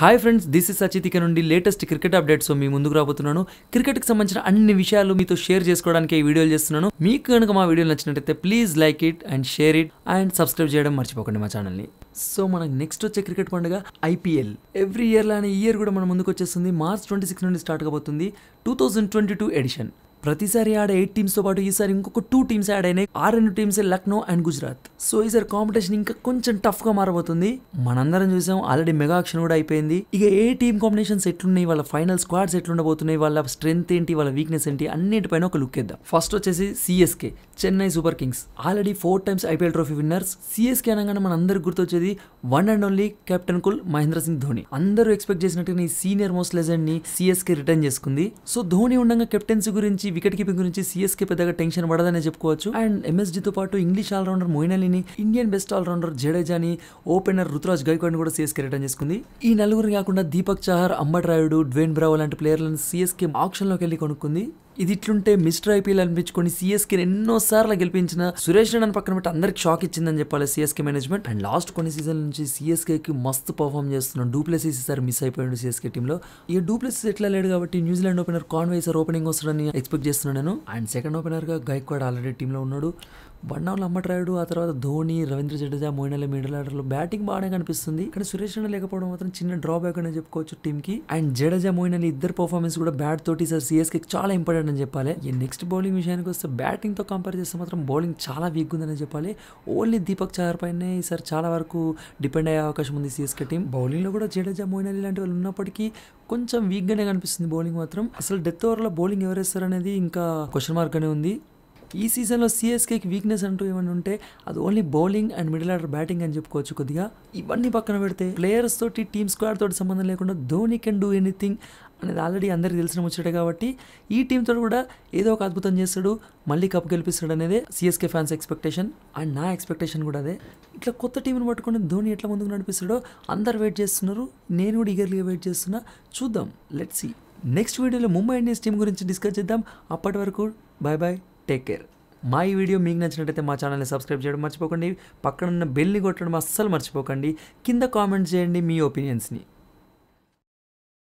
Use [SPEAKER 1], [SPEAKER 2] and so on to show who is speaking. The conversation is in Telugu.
[SPEAKER 1] హాయ్ ఫ్రెండ్స్ దిస్ ఇస్ సచితిక నుండి లేటెస్ట్ క్రికెట్ అప్డేట్స్ మీ ముందుకు రాబోతున్నాను క్రికెట్కి సంబంధించిన అన్ని విషయాలు మీతో షేర్ చేసుకోవడానికి ఈ వీడియోలు చేస్తున్నాను మీకు కనుక మా వీడియో నచ్చినట్టయితే please like it and share it and subscribe చేయడం మర్చిపోకండి మా ఛానల్ని సో మనకు నెక్స్ట్ వచ్చే క్రికెట్ పండుగ ఐపీఎల్ ఎవ్రీ ఇయర్ లానే ఇయర్ కూడా మన ముందుకు వచ్చేస్తుంది మార్చ్ ట్వంటీ సిక్స్ నుండి స్టార్ట్ కాబోతుంది two thousand twenty two edition ప్రతిసారి ఆడ ఎయిట్ టీమ్స్తో పాటు ఈసారి ఇంకొక టూ టీమ్స్ యాడ్ అయినాయి ఆ రెండు teams Lucknow and Gujarat so ఈసారి కాంపిటీషన్ ఇంకా కొంచెం టఫ్గా మారబోతుంది మనందరం చూసాం ఆల్రెడీ మెగా ఆక్షన్ కూడా అయిపోయింది ఇక ఏ టీమ్ కాంబినేషన్స్ ఎట్లున్నాయి వాళ్ళ ఫైనల్ స్క్వాడ్స్ ఎట్లుండబోతున్నాయి వాళ్ళ స్ట్రెంత్ ఏంటి వాళ్ళ వీక్నెస్ ఏంటి అన్నిటిపైన ఒక లుక్ ఇద్దాం ఫస్ట్ వచ్చేసి CSK Chennai super kings already four times IPL trophy winners CSK అనగానే మన అందరికి గుర్తొచ్చేది one and only captain cool Mahendra Singh Dhoni అందరూ ఎక్స్పెక్ట్ చేసినట్టుగా ఈ సీనియర్ మోస్ట్ లెజెండ్ ని సిఎస్కే రిటర్న్ చేసుకుంది సో ధోని ఉండగా కెప్టెన్సీ గురించి వికెట్ కీపింగ్ గురించి సిఎస్కే పెద్దగా టెన్షన్ పడదనే చెప్పుకోవచ్చు అండ్ ఎంఎస్జీతో పాటు ఇంగ్లీష్ ఆల్రౌండర్ మోయిన్ కోహ్లీని ఇండియన్ బెస్ట్ ఆల్రౌండర్ జడేజాని ఓపెనర్ రుతురాజ్ గైక్వాడ్ని కూడా సిఎస్కే రిటర్న్ చేసుకుంది ఈ నలుగురు కాకుండా దీపక్ చహార్ అంబట్ రాయుడు డ్వేన్ బ్రావో లాంటి ప్లేయర్లను సిఎస్కే లోకి వెళ్ళి కొనుక్కుంది ఇది ఇట్లుంటే మిస్టర్ ఐపీఎల్ అనిపించుకొని ఎన్నో సార్లు గెలిపించిన సురేష్ రైనా పక్కన పెట్టి అందరికి షాక్ ఇచ్చిందని చెప్పాలి సిఎస్కే మేనేజ్మెంట్ అండ్ లాస్ట్ కొన్ని సీజన్ నుంచి కి మస్తు పర్ఫామ్ చేస్తున్నాడు డూప్లెసీస్ సార్ మిస్ అయిపోయాడు సిఎస్కే లో ఈ డూప్లెసీస్ ఎట్లా లేడు కాబట్టి New Zealand opener Conway sir opening వస్తాడని ఎక్స్పెక్ట్ చేస్తున్నాను నేను అండ్ సెకండ్ ఓపెనర్ గా గైక్ కూడా ఆల్రెడీ టీమ్ లో ఉన్నాడు వన్ అమ్మట్రాయుడు ఆ తర్వాత ధోని రవీంద్ర జడేజా మోయినల్ మిడిల్ ఆర్డర్లో బ్యాటింగ్ బాగానే కనిపిస్తుంది ఇక్కడ సురేష్ రైనా లేకపోవడం మాత్రం చిన్న డ్రాబ్యాక్ అనే చెప్పుకోవచ్చు కి అండ్ జడేజా మోయినల్ ఇద్దరు పర్ఫార్మెన్స్ కూడా బ్యాట్ తోటి సార్ సిఎస్కే చాలా ఇంపార్టెంట్ ఉందని చెప్పాలి ఈ నెక్స్ట్ బౌలింగ్ విషయానికి వస్తే బ్యాటింగ్తో కంపేర్ చేస్తే మాత్రం బౌలింగ్ చాలా వీక్ ఉందని చెప్పాలి ఓన్లీ దీపక్ చహర్ పైనే ఈసారి చాలా వరకు డిపెండ్ అయ్యే అవకాశం ఉంది సిఎస్కే టీం బౌలింగ్లో కూడా జడేజా మోయిన్ అలీ లాంటి వాళ్ళు ఉన్నప్పటికీ కొంచెం వీక్గానే కనిపిస్తుంది బౌలింగ్ మాత్రం అసలు డెత్ ఓవర్లో బౌలింగ్ ఎవరేస్తారనేది ఇంకా క్వశ్చన్ మార్క్ అనే ఉంది ఈ సీజన్లో సిఎస్కేకి వీక్నెస్ అంటూ ఏమైనా ఉంటే అది only bowling and middle order batting అని చెప్పుకోవచ్చు కొద్దిగా ఇవన్నీ పక్కన పెడితే ప్లేయర్స్ తోటి టీమ్ స్క్వాడ్ తోటి సంబంధం లేకుండా ధోని కెన్ డూ ఎనీథింగ్ అనేది ఆల్రెడీ అందరికీ తెలిసిన వచ్చాడు కాబట్టి ఈ టీంతో కూడా ఏదో ఒక అద్భుతం చేస్తాడు మళ్ళీ కప్ గెలిపిస్తాడు అనేది సిఎస్కే ఫ్యాన్స్ ఎక్స్పెక్టేషన్ అండ్ నా ఎక్స్పెక్టేషన్ కూడా అదే ఇట్లా కొత్త టీంని పట్టుకుని ధోని ఎట్లా ముందుకు నడిపిస్తాడో అందరు వెయిట్ చేస్తున్నారు నేను కూడా ఈగర్లీగా వెయిట్ చేస్తున్నా చూద్దాం లెట్స్ సీ నెక్స్ట్ వీడియోలో ముంబై ఇండియన్స్ టీం గురించి డిస్కస్ చేద్దాం అప్పటి వరకు బాయ్ బాయ్ టేక్ కేర్ మా ఈ వీడియో మీకు నచ్చినట్టయితే మా ఛానల్ని సబ్స్క్రైబ్ చేయడం మర్చిపోకండి పక్కనున్న బెల్ని కొట్టడం అస్సలు మర్చిపోకండి కింద కామెంట్ చేయండి మీ ఒపీనియన్స్ని